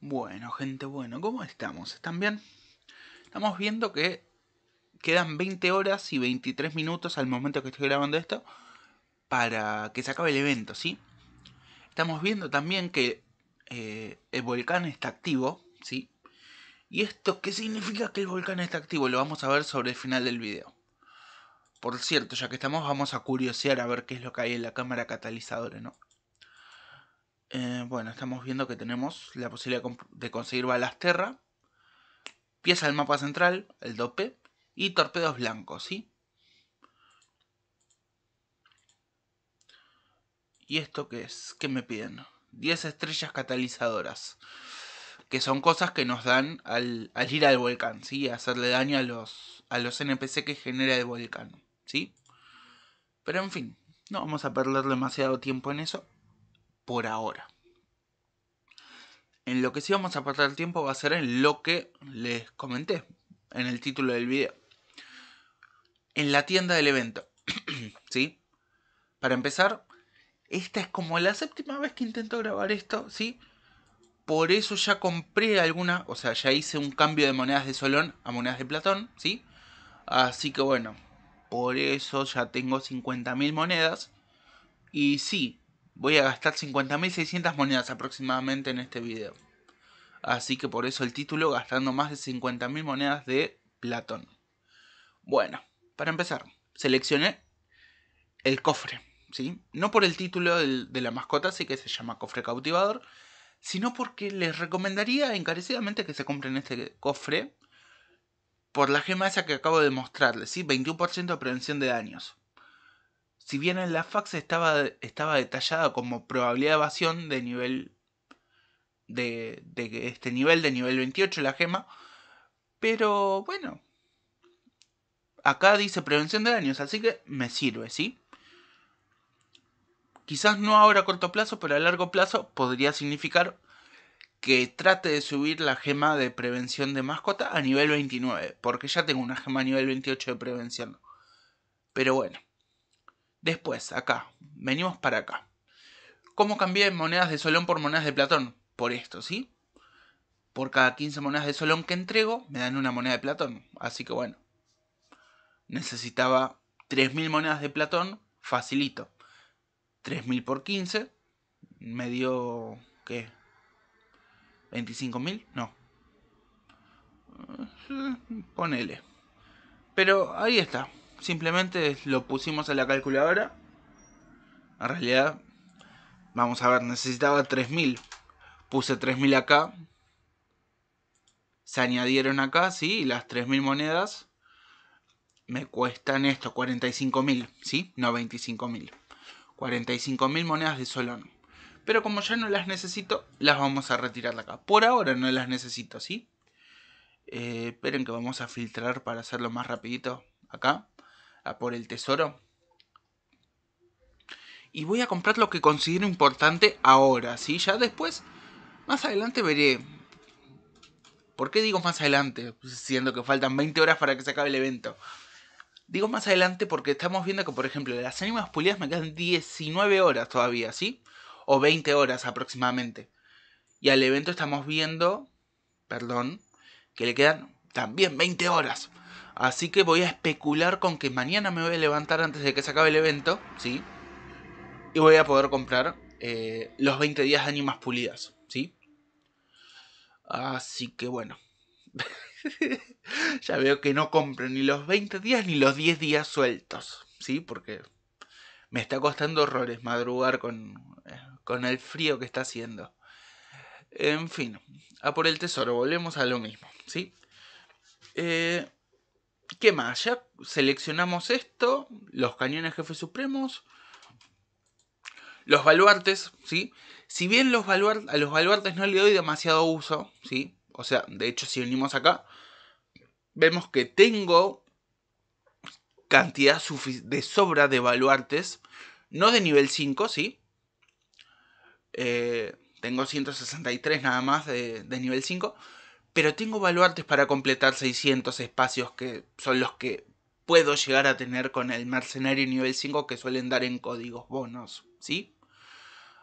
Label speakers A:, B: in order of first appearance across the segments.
A: Bueno, gente, bueno, ¿cómo estamos? ¿Están bien? Estamos viendo que quedan 20 horas y 23 minutos al momento que estoy grabando esto para que se acabe el evento, ¿sí? Estamos viendo también que eh, el volcán está activo, ¿sí? ¿Y esto qué significa que el volcán está activo? Lo vamos a ver sobre el final del video. Por cierto, ya que estamos, vamos a curiosear a ver qué es lo que hay en la cámara catalizadora, ¿no? Eh, bueno, estamos viendo que tenemos la posibilidad de conseguir balas Terra, pieza del mapa central, el dope, y torpedos blancos, ¿sí? ¿Y esto qué es? ¿Qué me piden? 10 estrellas catalizadoras, que son cosas que nos dan al, ir al volcán, ¿sí? hacerle daño a los, a los NPC que genera el volcán, ¿sí? Pero en fin, no vamos a perder demasiado tiempo en eso por ahora. En lo que sí vamos a pasar el tiempo va a ser en lo que les comenté en el título del video. En la tienda del evento. ¿Sí? Para empezar, esta es como la séptima vez que intento grabar esto, ¿sí? Por eso ya compré alguna, o sea, ya hice un cambio de monedas de Solón a monedas de Platón, ¿sí? Así que bueno, por eso ya tengo 50.000 monedas. Y sí, Voy a gastar 50.600 monedas aproximadamente en este video. Así que por eso el título, gastando más de 50.000 monedas de Platón. Bueno, para empezar, seleccioné el cofre. ¿sí? No por el título de la mascota, sí que se llama cofre cautivador, sino porque les recomendaría encarecidamente que se compren este cofre por la gema esa que acabo de mostrarles, ¿sí? 21% de prevención de daños si bien en la fax estaba, detallada como probabilidad de evasión de nivel de, de este nivel de nivel 28 la gema, pero bueno, acá dice prevención de daños, así que me sirve, ¿sí? Quizás no ahora a corto plazo, pero a largo plazo podría significar que trate de subir la gema de prevención de mascota a nivel 29, porque ya tengo una gema a nivel 28 de prevención. Pero bueno. Después, acá, venimos para acá. ¿Cómo cambié monedas de Solón por monedas de Platón? Por esto, ¿sí? Por cada 15 monedas de Solón que entrego, me dan una moneda de Platón. Así que bueno, necesitaba 3.000 monedas de Platón, facilito. 3.000 por 15, me dio, ¿qué? ¿25.000? No. Eh, ponele. Pero ahí está simplemente lo pusimos a la calculadora. En realidad, vamos a ver, necesitaba 3000. Puse 3000 acá. Se añadieron acá, sí, las 3000 monedas. Me cuestan esto, 45.000, ¿sí? No 25.000. 45.000 monedas de Solón. Pero como ya no las necesito, las vamos a retirar de acá. Por ahora no las necesito, ¿sí? Eh, esperen que vamos a filtrar para hacerlo más rapidito acá a por el tesoro. Y voy a comprar lo que considero importante ahora, ¿sí? Ya después, más adelante veré. ¿Por qué digo más adelante? Pues siendo que faltan 20 horas para que se acabe el evento. Digo más adelante porque estamos viendo que, por ejemplo, las ánimas pulidas me quedan 19 horas todavía, ¿sí? O 20 horas aproximadamente. Y al evento estamos viendo, perdón, que le quedan también 20 horas. Así que voy a especular con que mañana me voy a levantar antes de que se acabe el evento, ¿sí? Y voy a poder comprar eh, los 20 días de ánimas pulidas, ¿sí? Así que bueno. ya veo que no compro ni los 20 días ni los 10 días sueltos, ¿sí? Porque me está costando horrores madrugar con, eh, con el frío que está haciendo. En fin, a por el tesoro, volvemos a lo mismo, ¿sí? Eh, ¿Qué más? Ya seleccionamos esto, los cañones jefes supremos, los baluartes, ¿sí? Si bien los a los baluartes no le doy demasiado uso, ¿sí? O sea, de hecho, si venimos acá, vemos que tengo cantidad de sobra de baluartes, no de nivel 5, ¿sí? Eh, tengo 163 nada más de, de nivel 5, pero tengo baluartes para completar 600 espacios que son los que puedo llegar a tener con el mercenario nivel 5 que suelen dar en códigos bonos, ¿sí?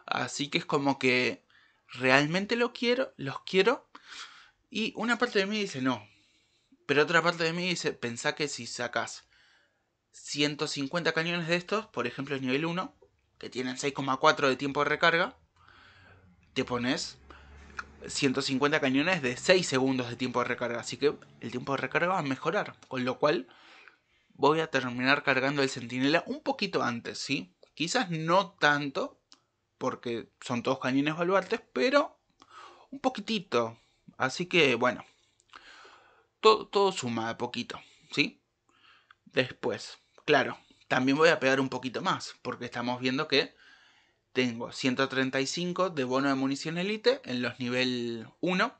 A: Así que es como que realmente lo quiero, los quiero. Y una parte de mí dice no. Pero otra parte de mí dice, pensá que si sacas 150 cañones de estos, por ejemplo el nivel 1, que tienen 6,4 de tiempo de recarga, te pones 150 cañones de 6 segundos de tiempo de recarga. Así que el tiempo de recarga va a mejorar. Con lo cual voy a terminar cargando el centinela un poquito antes, ¿sí? Quizás no tanto, porque son todos cañones baluartes, pero un poquitito. Así que bueno, todo, todo suma de poquito, ¿sí? Después, claro, también voy a pegar un poquito más, porque estamos viendo que tengo 135 de bono de munición elite en los nivel 1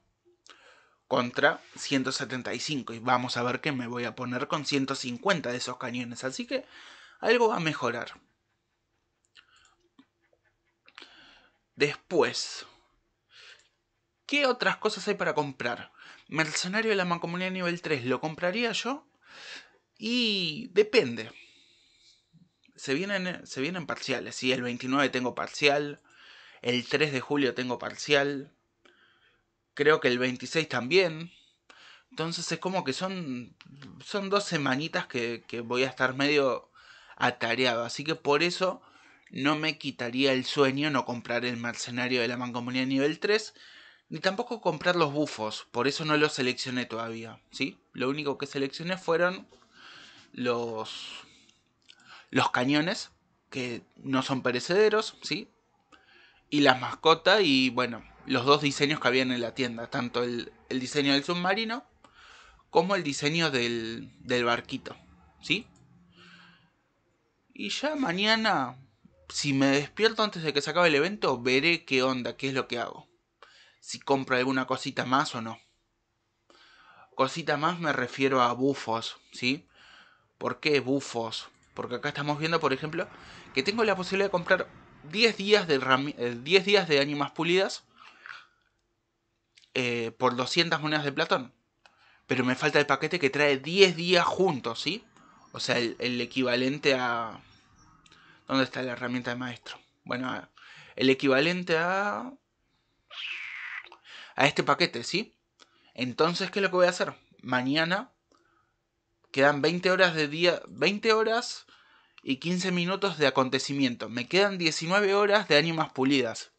A: contra 175. Y vamos a ver qué me voy a poner con 150 de esos cañones. Así que algo va a mejorar. Después, ¿qué otras cosas hay para comprar? Mercenario de la Mancomunidad nivel 3, ¿lo compraría yo? Y depende se vienen, eh, se vienen parciales, ¿sí? El 29 tengo parcial, el 3 de julio tengo parcial, creo que el 26 también. Entonces es como que son, son dos semanitas que, que voy a estar medio atareado. Así que por eso no me quitaría el sueño no comprar el mercenario de la mancomunidad nivel 3, ni tampoco comprar los bufos, por eso no los seleccioné todavía, ¿sí? Lo único que seleccioné fueron los los cañones, que no son perecederos, ¿sí? Y las mascotas y, bueno, los dos diseños que habían en la tienda, tanto el, diseño del submarino como el diseño del, del barquito, ¿sí? Y ya mañana, si me despierto antes de que se acabe el evento, veré qué onda, qué es lo que hago. Si compro alguna cosita más o no. Cosita más me refiero a bufos, ¿sí? ¿Por qué bufos? Porque acá estamos viendo, por ejemplo, que tengo la posibilidad de comprar 10 días de, 10 eh, días de ánimas pulidas eh, por 200 monedas de Platón. Pero me falta el paquete que trae 10 días juntos, ¿sí? O sea, el, el equivalente a... ¿Dónde está la herramienta de maestro? Bueno, el equivalente a... A este paquete, ¿sí? Entonces, ¿qué es lo que voy a hacer? Mañana Quedan 20 horas de día, 20 horas y 15 minutos de acontecimiento. Me quedan 19 horas de ánimas pulidas.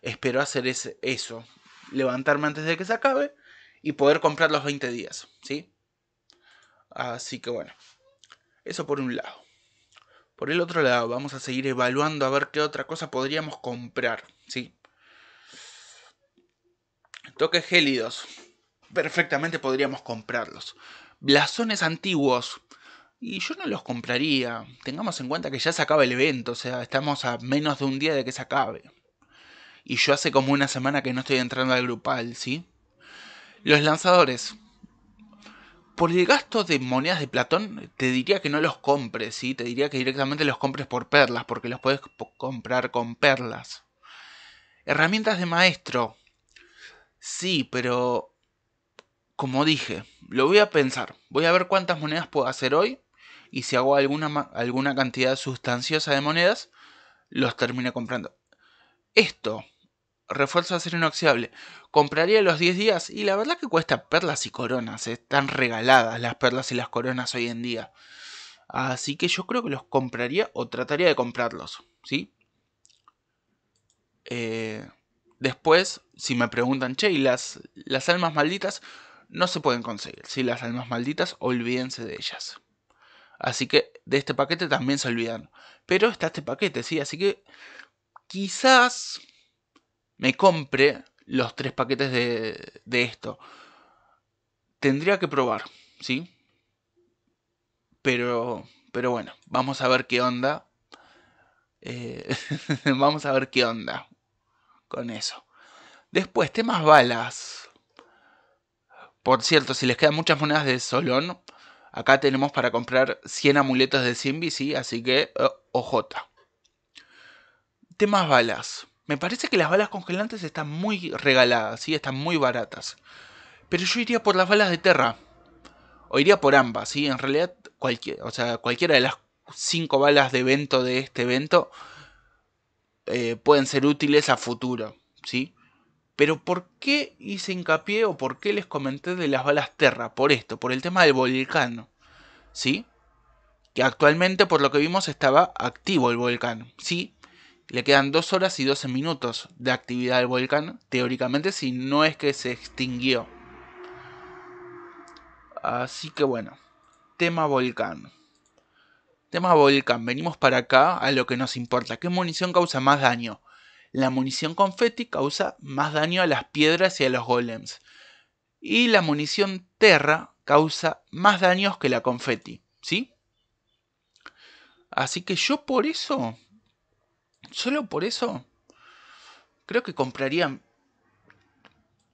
A: Espero hacer eso, levantarme antes de que se acabe y poder comprar los 20 días, ¿sí? Así que bueno, eso por un lado. Por el otro lado, vamos a seguir evaluando a ver qué otra cosa podríamos comprar, ¿sí? Toques gélidos. Perfectamente podríamos comprarlos blasones antiguos. Y yo no los compraría. Tengamos en cuenta que ya se acaba el evento, o sea, estamos a menos de un día de que se acabe. Y yo hace como una semana que no estoy entrando al grupal, ¿sí? Los lanzadores. Por el gasto de monedas de Platón, te diría que no los compres, ¿sí? Te diría que directamente los compres por perlas, porque los puedes comprar con perlas. Herramientas de maestro. Sí, pero como dije, lo voy a pensar. Voy a ver cuántas monedas puedo hacer hoy. Y si hago alguna, alguna cantidad sustanciosa de monedas, los termino comprando. Esto, refuerzo de acero inoxidable, compraría los 10 días. Y la verdad que cuesta perlas y coronas. Eh, están regaladas las perlas y las coronas hoy en día. Así que yo creo que los compraría o trataría de comprarlos. ¿Sí? Eh, después, si me preguntan, che, ¿y las almas malditas? no se pueden conseguir. Si las almas malditas, olvídense de ellas. Así que de este paquete también se olvidan. Pero está este paquete, sí. Así que quizás me compre los tres paquetes de, de esto. Tendría que probar, ¿sí? Pero, pero bueno, vamos a ver qué onda. Eh, vamos a ver qué onda con eso. Después, temas balas. Por cierto, si les quedan muchas monedas de Solón, acá tenemos para comprar 100 amuletos de Simbi, sí, así que ojo. Eh, ojota. Temas balas. Me parece que las balas congelantes están muy regaladas, sí, están muy baratas. Pero yo iría por las balas de Terra. O iría por ambas, sí, en realidad cualquier, o sea, cualquiera de las 5 balas de evento de este evento eh, pueden ser útiles a futuro, ¿sí? Pero ¿por qué hice hincapié o por qué les comenté de las balas Terra? Por esto, por el tema del volcán. ¿Sí? Que actualmente, por lo que vimos, estaba activo el volcán. ¿Sí? Le quedan 2 horas y 12 minutos de actividad del volcán, teóricamente, si no es que se extinguió. Así que bueno, tema volcán. Tema volcán, venimos para acá a lo que nos importa. ¿Qué munición causa más daño? La munición confeti causa más daño a las piedras y a los golems. Y la munición terra causa más daños que la confeti, ¿sí? Así que yo por eso, solo por eso, creo que compraría...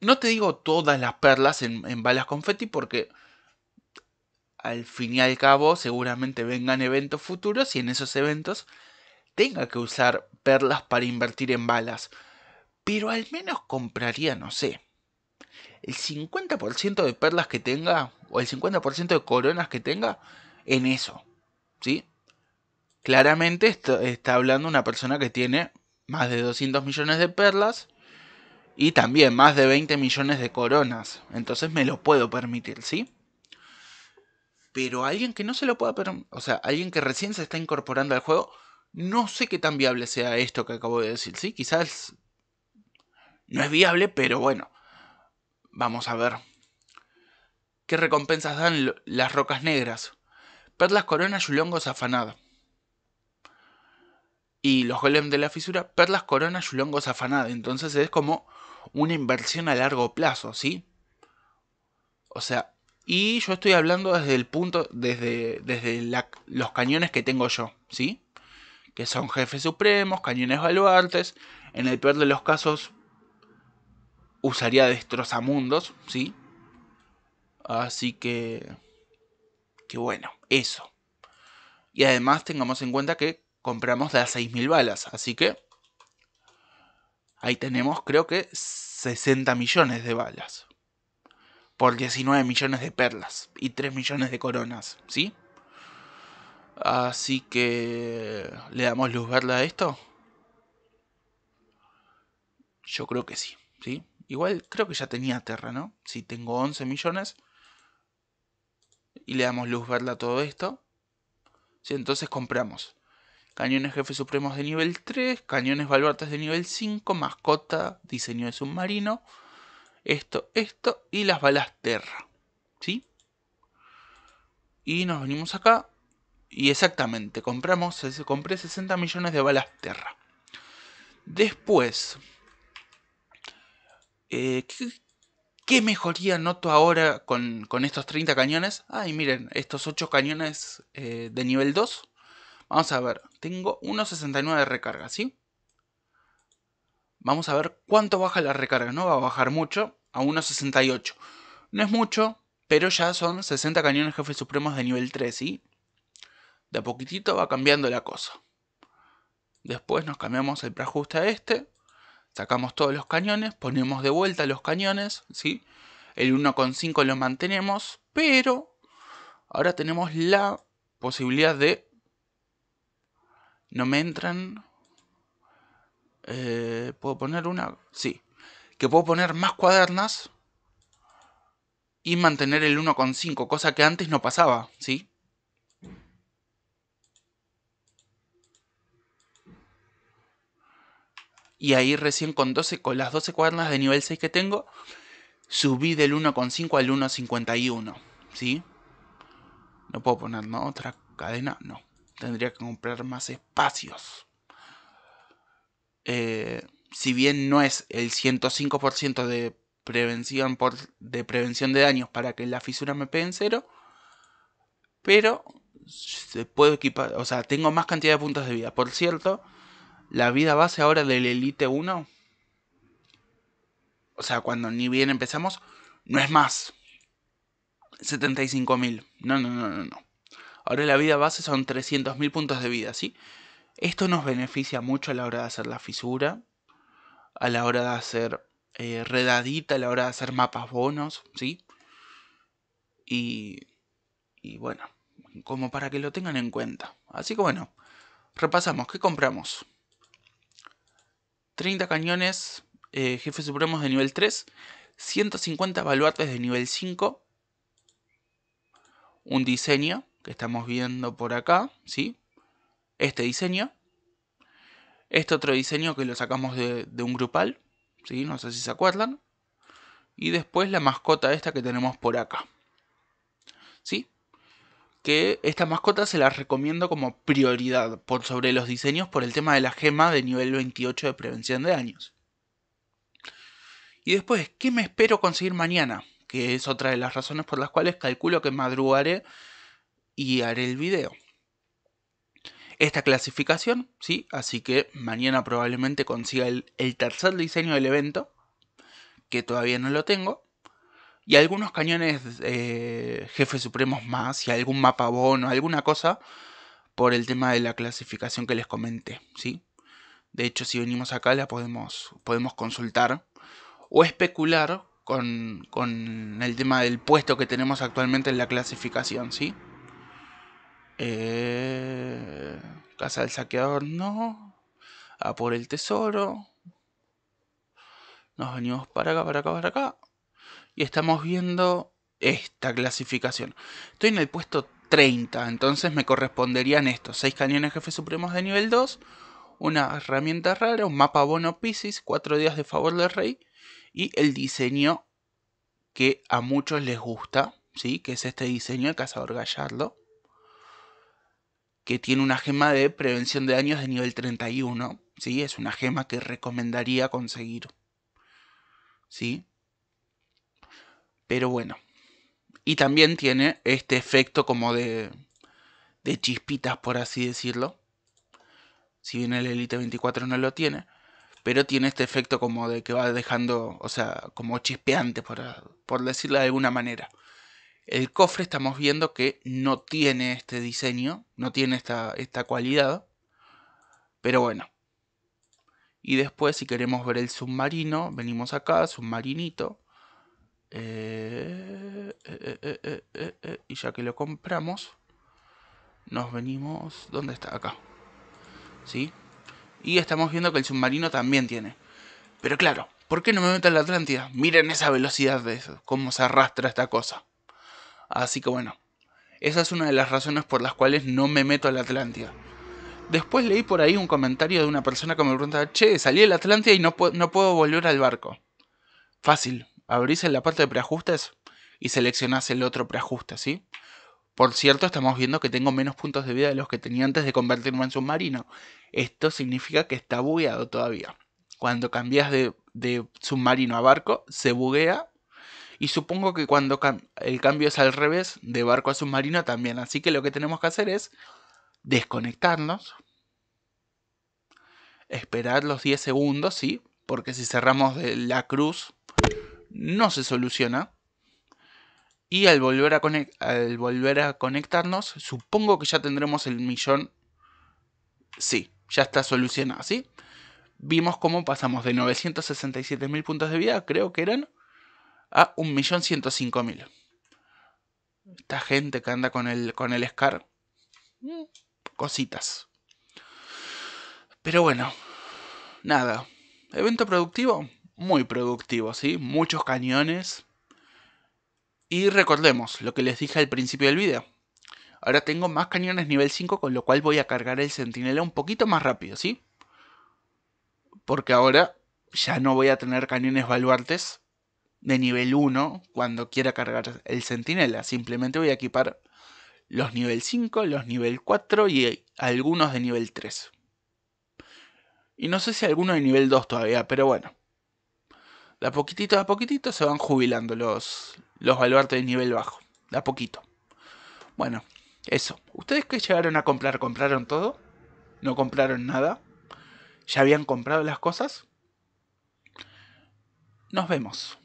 A: No te digo todas las perlas en, balas confeti porque al fin y al cabo seguramente vengan eventos futuros y en esos eventos tenga que usar perlas para invertir en balas, pero al menos compraría, no sé, el 50% de perlas que tenga o el 50% de coronas que tenga en eso, ¿sí? Claramente está hablando una persona que tiene más de 200 millones de perlas y también más de 20 millones de coronas. Entonces me lo puedo permitir, ¿sí? Pero alguien que no se lo pueda permitir, o sea, alguien que recién se está incorporando al juego, no sé qué tan viable sea esto que acabo de decir. Sí, quizás no es viable, pero bueno. Vamos a ver. ¿Qué recompensas dan las rocas negras? Perlas, coronas, yulongos, zafanada Y los golems de la fisura, perlas, coronas, yulongos, zafanada. Entonces es como una inversión a largo plazo, ¿sí? O sea, y yo estoy hablando desde el punto, desde, desde los cañones que tengo yo, ¿sí? que son jefes supremos, cañones baluartes. En el peor de los casos, usaría destrozamundos, ¿sí? Así que. Que bueno, eso. Y además tengamos en cuenta que compramos las 6.000 balas, así que. Ahí tenemos, creo que 60 millones de balas. Por 19 millones de perlas y 3 millones de coronas, ¿sí? Así que... ¿Le damos luz verde a esto? Yo creo que sí, ¿sí? Igual creo que ya tenía Terra, ¿no? Si tengo 11 millones y le damos luz verde a todo esto, ¿sí? entonces compramos cañones jefes supremos de nivel 3, cañones baluartes de nivel 5, mascota, diseño de submarino, esto, esto y las balas Terra, ¿sí? Y nos venimos acá y exactamente, compramos, compré 60 millones de balas Terra. Después, eh, ¿qué, mejoría noto ahora con, estos 30 cañones? Ay, miren, estos 8 cañones eh, de nivel 2. Vamos a ver, tengo 1.69 de recarga, ¿sí? Vamos a ver cuánto baja la recarga, no va a bajar mucho, a 1.68. No es mucho, pero ya son 60 cañones jefes supremos de nivel 3, ¿sí? de a poquitito va cambiando la cosa. Después nos cambiamos el preajuste a este, sacamos todos los cañones, ponemos de vuelta los cañones, ¿sí? El 1.5 lo mantenemos, pero ahora tenemos la posibilidad de... No me entran... Eh, ¿Puedo poner una? Sí. Que puedo poner más cuadernas y mantener el 1.5, cosa que antes no pasaba, ¿sí? Y ahí recién con, 12, con las 12 cuadernas de nivel 6 que tengo, subí del 1,5 al 1,51. ¿Sí? No puedo poner otra cadena, no. Tendría que comprar más espacios. Eh, si bien no es el 105% de prevención, por, de prevención de daños para que la fisura me pegue en cero, pero se puede equipar, o sea, tengo más cantidad de puntos de vida. Por cierto, la vida base ahora del Elite 1, o sea, cuando ni bien empezamos, no es más 75.000. No, no, no, no, no. Ahora la vida base son 300.000 puntos de vida, ¿sí? Esto nos beneficia mucho a la hora de hacer la fisura, a la hora de hacer eh, redadita, a la hora de hacer mapas bonos, ¿sí? Y, y bueno, como para que lo tengan en cuenta. Así que bueno, repasamos, ¿qué compramos? 30 cañones eh, jefes supremos de nivel 3, 150 baluartes de nivel 5, un diseño que estamos viendo por acá, ¿sí? Este diseño, este otro diseño que lo sacamos de, de un grupal, ¿sí? No sé si se acuerdan. Y después la mascota esta que tenemos por acá. ¿Sí? que esta mascota se la recomiendo como prioridad por sobre los diseños por el tema de la gema de nivel 28 de prevención de daños. Y después, ¿qué me espero conseguir mañana? Que es otra de las razones por las cuales calculo que madrugaré y haré el video. Esta clasificación, sí, así que mañana probablemente consiga el tercer diseño del evento, que todavía no lo tengo y algunos cañones eh, jefes supremos más y algún mapa bono, alguna cosa por el tema de la clasificación que les comenté, ¿sí? De hecho, si venimos acá la podemos, podemos consultar o especular con, con el tema del puesto que tenemos actualmente en la clasificación, ¿sí? Eh, casa del saqueador, no. A por el tesoro. Nos venimos para acá, para acá, para acá y estamos viendo esta clasificación. Estoy en el puesto 30, entonces me corresponderían estos 6 cañones jefes supremos de nivel 2, una herramienta rara, un mapa bono Pisces, 4 días de favor del rey y el diseño que a muchos les gusta, ¿sí? que es este diseño de Cazador Gallardo, que tiene una gema de prevención de daños de nivel 31, ¿sí? es una gema que recomendaría conseguir. ¿sí? Pero bueno. Y también tiene este efecto como de, de chispitas, por así decirlo. Si bien el Elite 24 no lo tiene. Pero tiene este efecto como de que va dejando, o sea, como chispeante, por, por decirlo de alguna manera. El cofre estamos viendo que no tiene este diseño, no tiene esta, esta cualidad. Pero bueno. Y después si queremos ver el submarino, venimos acá, submarinito. Eh, eh, eh, y ya que lo compramos, nos venimos... ¿Dónde está? Acá. ¿Sí? Y estamos viendo que el submarino también tiene. Pero claro, ¿por qué no me meto al la Atlántida? Miren esa velocidad de eso, cómo se arrastra esta cosa. Así que bueno, esa es una de las razones por las cuales no me meto a la Atlántida. Después leí por ahí un comentario de una persona que me pregunta: che, salí del la Atlántida y no puedo volver al barco. Fácil, abrís en la parte de preajustes y seleccionás el otro preajuste, ¿sí? Por cierto, estamos viendo que tengo menos puntos de vida de los que tenía antes de convertirme en submarino. Esto significa que está bugueado todavía. Cuando cambias de, submarino a barco, se buguea. Y supongo que cuando el cambio es al revés, de barco a submarino también. Así que lo que tenemos que hacer es desconectarnos. Esperar los 10 segundos, ¿sí? Porque si cerramos la cruz, no se soluciona. Y al volver, a al volver a conectarnos, supongo que ya tendremos el millón. Sí, ya está solucionado, ¿sí? Vimos cómo pasamos de 967.000 puntos de vida, creo que eran, a 1.105.000. Esta gente que anda con el, con el SCAR. Mm, cositas. Pero bueno, nada. ¿Evento productivo? muy productivo, ¿sí? Muchos cañones. Y recordemos lo que les dije al principio del video. Ahora tengo más cañones nivel 5, con lo cual voy a cargar el centinela un poquito más rápido, ¿sí? Porque ahora ya no voy a tener cañones baluartes de nivel 1 cuando quiera cargar el centinela. Simplemente voy a equipar los nivel 5, los nivel 4 y algunos de nivel 3. Y no sé si alguno de nivel 2 todavía, pero bueno. De a poquitito a poquitito se van jubilando los, los baluartes de nivel bajo. De a poquito. Bueno, eso. ¿Ustedes qué llegaron a comprar? ¿Compraron todo? ¿No compraron nada? ¿Ya habían comprado las cosas? Nos vemos.